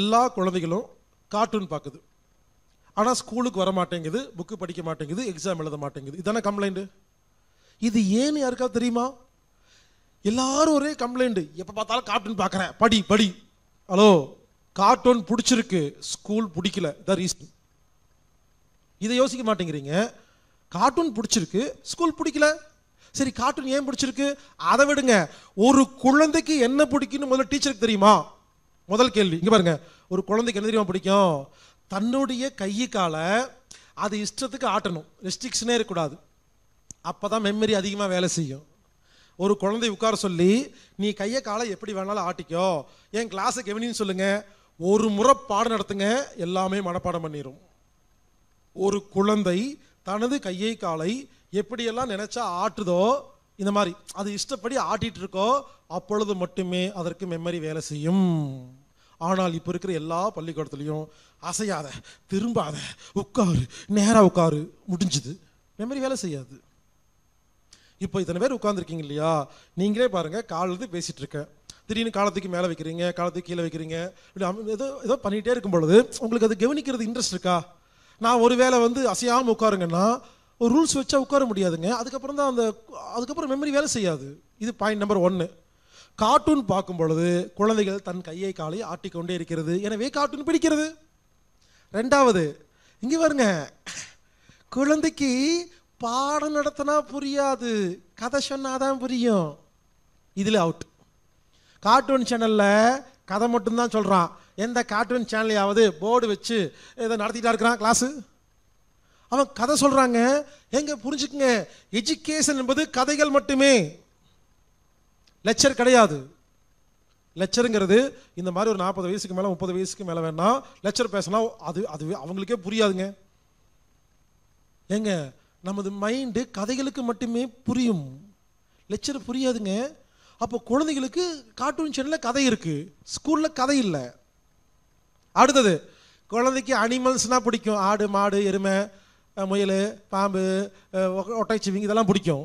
எல்லா குழந்தைகளும் கார்ட்டூன் பார்க்குது ஆனால் ஸ்கூலுக்கு வர மாட்டேங்குது புக்கு படிக்க மாட்டேங்குது எக்ஸாம் எழுத மாட்டேங்குது இதுதானே கம்ப்ளைண்ட்டு இது ஏன்னு யாருக்கா தெரியுமா எல்லாரும் ஒரே கம்ப்ளைண்ட் எப்போ பார்த்தாலும் கார்ட்டூன் பார்க்குறேன் படி படி ஹலோ கார்ட்டூன் பிடிச்சிருக்கு ஸ்கூல் பிடிக்கல த ரீசன் இதை யோசிக்க மாட்டேங்கிறீங்க கார்ட்டூன் பிடிச்சிருக்கு ஸ்கூல் பிடிக்கல சரி கார்ட்டூன் ஏன் பிடிச்சிருக்கு அதை விடுங்க ஒரு குழந்தைக்கு என்ன பிடிக்குன்னு முதல்ல டீச்சருக்கு தெரியுமா முதல் கேள்வி இங்கே பாருங்க ஒரு குழந்தைக்கு என்ன தெரியுமா பிடிக்கும் தன்னுடைய கையை காலை அது இஷ்டத்துக்கு ஆட்டணும் ரெஸ்ட்ரிக்ஷனே இருக்கக்கூடாது அப்போ தான் மெமரி அதிகமாக வேலை செய்யும் ஒரு குழந்தை உட்கார சொல்லி நீ கையை காலை எப்படி வேணாலும் ஆட்டிக்கோ என் கிளாஸை கெவனின்னு சொல்லுங்கள் ஒரு முறை பாடம் நடத்துங்க எல்லாமே மனப்பாடம் பண்ணிடும் ஒரு குழந்தை தனது கையை காலை எப்படியெல்லாம் நினச்சா ஆட்டுதோ இந்த மாதிரி அது இஷ்டப்படி ஆட்டிகிட்டு இருக்கோ அப்பொழுது மட்டுமே அதற்கு மெமரி வேலை செய்யும் ஆனால் இப்போ இருக்கிற எல்லா பள்ளிக்கூடத்துலேயும் அசையாத திரும்பாத உட்காரு நேராக உட்காரு முடிஞ்சுது மெமரி வேலை செய்யாது இப்போ இத்தனை பேர் உட்காந்துருக்கீங்க இல்லையா நீங்களே பாருங்கள் காலிலிருந்து பேசிகிட்டு இருக்கேன் திடீர்னு காலத்துக்கு மேலே வைக்கிறீங்க காலத்துக்கு கீழே வைக்கிறீங்க இப்படி ஏதோ ஏதோ பண்ணிகிட்டே இருக்கும் பொழுது உங்களுக்கு அது கவனிக்கிறது இன்ட்ரெஸ்ட் இருக்கா நான் ஒரு வேளை வந்து அசையாமல் உட்காருங்கன்னா ஒரு ரூல்ஸ் வச்சா உட்கார முடியாதுங்க அதுக்கப்புறம் தான் அந்த அதுக்கப்புறம் மெமரி வேலை செய்யாது இது பாயிண்ட் நம்பர் ஒன்று கார்ட்டூன் பார்க்கும் பொழுது குழந்தைகள் தன் கையை காலை ஆட்டிக்கொண்டே இருக்கிறது எனவே கார்ட்டூன் பிடிக்கிறது ரெண்டாவது இங்கே பாருங்க குழந்தைக்கு பாடம் நடத்தினா புரியாது கதை சொன்னாதான் புரியும் இதில் அவுட் கார்ட்டூன் சேனலில் கதை மட்டும்தான் சொல்கிறான் எந்த கார்ட்டூன் சேனலையாவது போர்டு வச்சு இதை நடத்திட்டா இருக்கிறான் கிளாஸு அவன் கதை சொல்கிறாங்க எங்க புரிஞ்சுக்குங்க எஜுகேஷன் என்பது கதைகள் மட்டுமே லெக்சர் கிடையாது லெக்சருங்கிறது இந்த மாதிரி ஒரு நாற்பது வயசுக்கு மேலே முப்பது வயசுக்கு மேலே வேணால் லெக்சர் பேசினா அது அது அவங்களுக்கே புரியாதுங்க ஏங்க நமது மைண்டு கதைகளுக்கு மட்டுமே புரியும் லெக்சர் புரியாதுங்க அப்போ குழந்தைகளுக்கு கார்ட்டூன் சேனலில் கதை இருக்குது ஸ்கூலில் கதை இல்லை அடுத்தது குழந்தைக்கு அனிமல்ஸ்னால் பிடிக்கும் ஆடு மாடு எருமை முயல் பாம்பு ஒட்டைச்சிவிங்க இதெல்லாம் பிடிக்கும்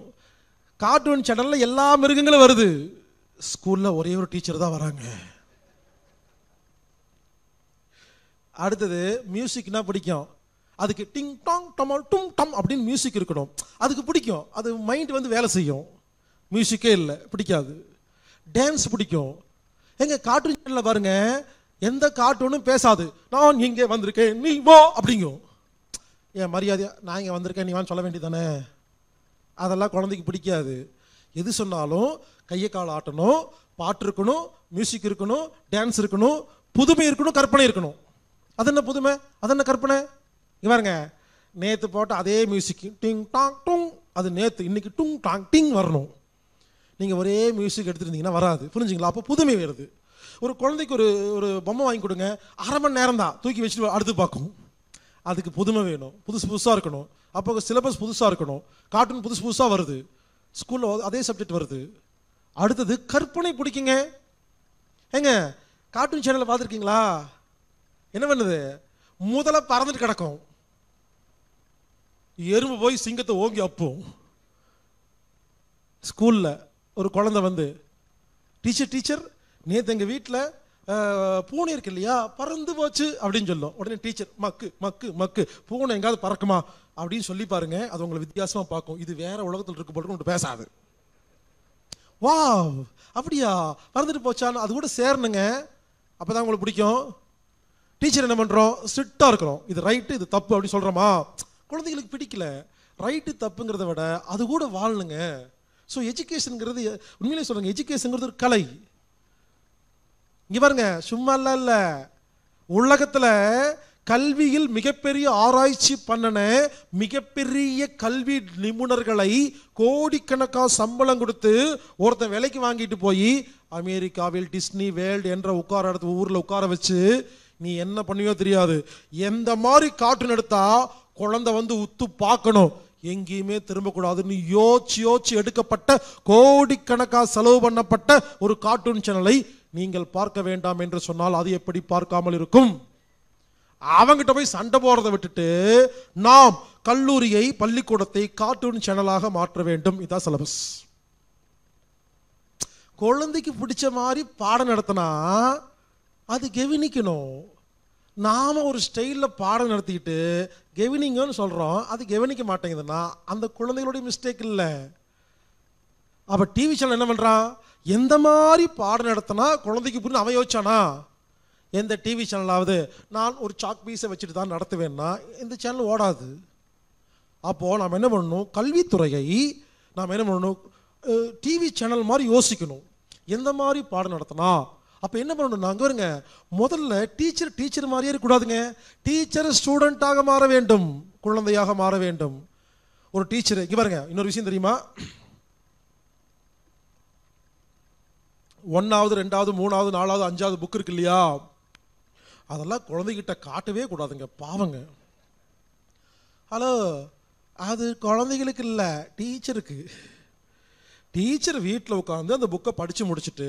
கார்ட்டூன் சேனலில் எல்லா மிருகங்களும் வருது ஸ்கூலில் ஒரே ஒரு டீச்சர் தான் வராங்க அடுத்தது மியூசிக்னா பிடிக்கும் அதுக்கு டிங் டாங் டமால் டும் டம் அப்படின்னு மியூசிக் இருக்கணும் அதுக்கு பிடிக்கும் அது மைண்ட் வந்து வேலை செய்யும் மியூசிக்கே இல்லை பிடிக்காது டான்ஸ் பிடிக்கும் எங்கள் கார்ட்டூன் சேனலில் பாருங்கள் எந்த கார்ட்டூனும் பேசாது நான் இங்கே வந்திருக்கேன் நீ வா அப்படிங்கும் ஏன் மரியாதையாக நான் இங்கே வந்திருக்கேன் நீ வான் சொல்ல வேண்டியதானே அதெல்லாம் குழந்தைக்கு பிடிக்காது எது சொன்னாலும் கையை கால் ஆட்டணும் பாட்டு இருக்கணும் மியூசிக் இருக்கணும் டான்ஸ் இருக்கணும் புதுமை இருக்கணும் கற்பனை இருக்கணும் அது என்ன புதுமை அது என்ன கற்பனை இவருங்க நேற்று போட்ட அதே மியூசிக் டிங் டாங் டூங் அது நேற்று இன்றைக்கி டுங் டாங் டிங் வரணும் நீங்கள் ஒரே மியூசிக் எடுத்துருந்தீங்கன்னா வராது புரிஞ்சுங்களா அப்போ புதுமை வருது ஒரு குழந்தைக்கு ஒரு ஒரு பொம்மை வாங்கி கொடுங்க அரை மணி நேரம் தான் தூக்கி வச்சுட்டு அடுத்து பார்க்கும் அதுக்கு புதுமை வேணும் புதுசு புதுசாக இருக்கணும் அப்போ சிலபஸ் புதுசாக இருக்கணும் கார்ட்டூன் புதுசு புதுசாக வருது ஸ்கூலில் அதே சப்ஜெக்ட் வருது அடுத்தது கற்பனை பிடிக்குங்க ஏங்க கார்ட்டூன் சேனலில் பார்த்துருக்கீங்களா என்ன பண்ணுது முதல்ல பறந்துட்டு கிடக்கும் எறும்பு போய் சிங்கத்தை ஓங்கி அப்போ ஸ்கூலில் ஒரு குழந்தை வந்து டீச்சர் டீச்சர் நேற்று எங்கள் வீட்டில் பூனை இருக்கு இல்லையா பறந்து போச்சு அப்படின்னு சொல்லும் உடனே டீச்சர் மக்கு மக்கு மக்கு பூனை எங்காவது பறக்குமா அப்படின்னு சொல்லி பாருங்க அது உங்களை வித்தியாசமா பார்க்கும் இது வேற உலகத்தில் இருக்க போட்டு ஒன்று பேசாது வா அப்படியா பறந்துட்டு போச்சான்னு அது கூட சேரணுங்க அப்போதான் உங்களுக்கு பிடிக்கும் டீச்சர் என்ன பண்ணுறோம் ஸ்ட்ரிக்டா இருக்கிறோம் இது ரைட்டு இது தப்பு அப்படின்னு சொல்கிறோமா குழந்தைகளுக்கு பிடிக்கல ரைட்டு தப்புங்கிறத விட அது கூட வாழணுங்க ஸோ எஜுகேஷனுங்கிறது உண்மையிலே சொல்லுங்க எஜுகேஷனுங்கிறது ஒரு கலை இங்கே பாருங்க சும்மாலாம் இல்லை உலகத்தில் கல்வியில் மிகப்பெரிய ஆராய்ச்சி பண்ணன மிகப்பெரிய கல்வி நிபுணர்களை கோடிக்கணக்காக சம்பளம் கொடுத்து ஒருத்தன் விலைக்கு வாங்கிட்டு போய் அமெரிக்காவில் டிஸ்னி வேர்ல்டு என்ற உட்கார இடத்து ஊரில் உட்கார வச்சு நீ என்ன பண்ணியோ தெரியாது எந்த மாதிரி காட்டு நடத்தா குழந்தை வந்து உத்து பார்க்கணும் எங்கேயுமே திரும்பக்கூடாதுன்னு யோசிச்சு யோசிச்சு எடுக்கப்பட்ட கோடிக்கணக்காக செலவு பண்ணப்பட்ட ஒரு கார்ட்டூன் சேனலை நீங்கள் பார்க்க வேண்டாம் என்று சொன்னால் அது எப்படி பார்க்காமல் இருக்கும் அவங்கிட்ட போய் சண்டை போறதை விட்டுட்டு நாம் கல்லூரியை பள்ளிக்கூடத்தை கார்ட்டூன் சேனலாக மாற்ற வேண்டும் இதான் சிலபஸ் குழந்தைக்கு பிடிச்ச மாதிரி பாடம் நடத்தினா அது கெவினிக்கணும் நாம் ஒரு ஸ்டைலில் பாடம் நடத்திக்கிட்டு கெவினிங்கன்னு சொல்கிறோம் அது கெவனிக்க மாட்டேங்குதுன்னா அந்த குழந்தைகளுடைய மிஸ்டேக் இல்லை அப்போ டிவி சேனல் என்ன பண்ணுறான் எந்த மாதிரி பாடம் நடத்தினா குழந்தைக்கு புரிஞ்சு அவன் யோசிச்சானா எந்த டிவி சேனலாவது நான் ஒரு சாக் பீஸை வச்சுட்டு தான் நடத்துவேன்னா இந்த சேனல் ஓடாது அப்போது நாம் என்ன பண்ணணும் கல்வித்துறையை நாம் என்ன பண்ணணும் டிவி சேனல் மாதிரி யோசிக்கணும் எந்த மாதிரி பாடம் நடத்தினா அப்போ என்ன பண்ணணும் நாங்கள் வருங்க முதல்ல டீச்சர் டீச்சர் மாதிரியே இருக்கக்கூடாதுங்க டீச்சர் ஸ்டூடெண்ட்டாக மாற வேண்டும் குழந்தையாக மாற வேண்டும் ஒரு டீச்சர் இங்கே பாருங்க இன்னொரு விஷயம் தெரியுமா ஒன்றாவது ரெண்டாவது மூணாவது நாலாவது அஞ்சாவது புக் இருக்கு இல்லையா அதெல்லாம் குழந்தைகிட்ட காட்டவே கூடாதுங்க பாவங்க ஹலோ அது குழந்தைகளுக்கு இல்லை டீச்சருக்கு டீச்சர் வீட்டில் உட்காந்து அந்த புக்கை படித்து முடிச்சுட்டு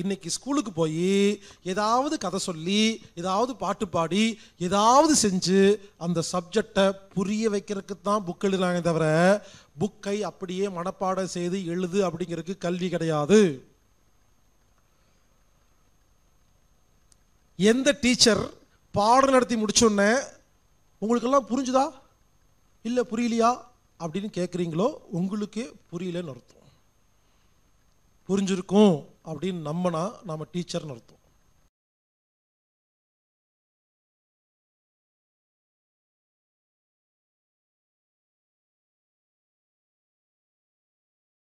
இன்னைக்கு ஸ்கூலுக்கு போய் ஏதாவது கதை சொல்லி ஏதாவது பாட்டு பாடி ஏதாவது செஞ்சு அந்த சப்ஜெக்டை புரிய வைக்கிறதுக்கு தான் புக் எழுதுறாங்க தவிர புக்கை அப்படியே மனப்பாடம் செய்து எழுது அப்படிங்கிறதுக்கு கல்வி கிடையாது எந்த டீச்சர் பாடம் நடத்தி முடிச்சோடனே உங்களுக்கெல்லாம் புரிஞ்சுதா இல்லை புரியலையா அப்படின்னு கேட்குறீங்களோ உங்களுக்கு புரியலன்னு அர்த்தம் புரிஞ்சிருக்கும் அப்படின்னு நம்பினா நாம் டீச்சர்னு அர்த்தம்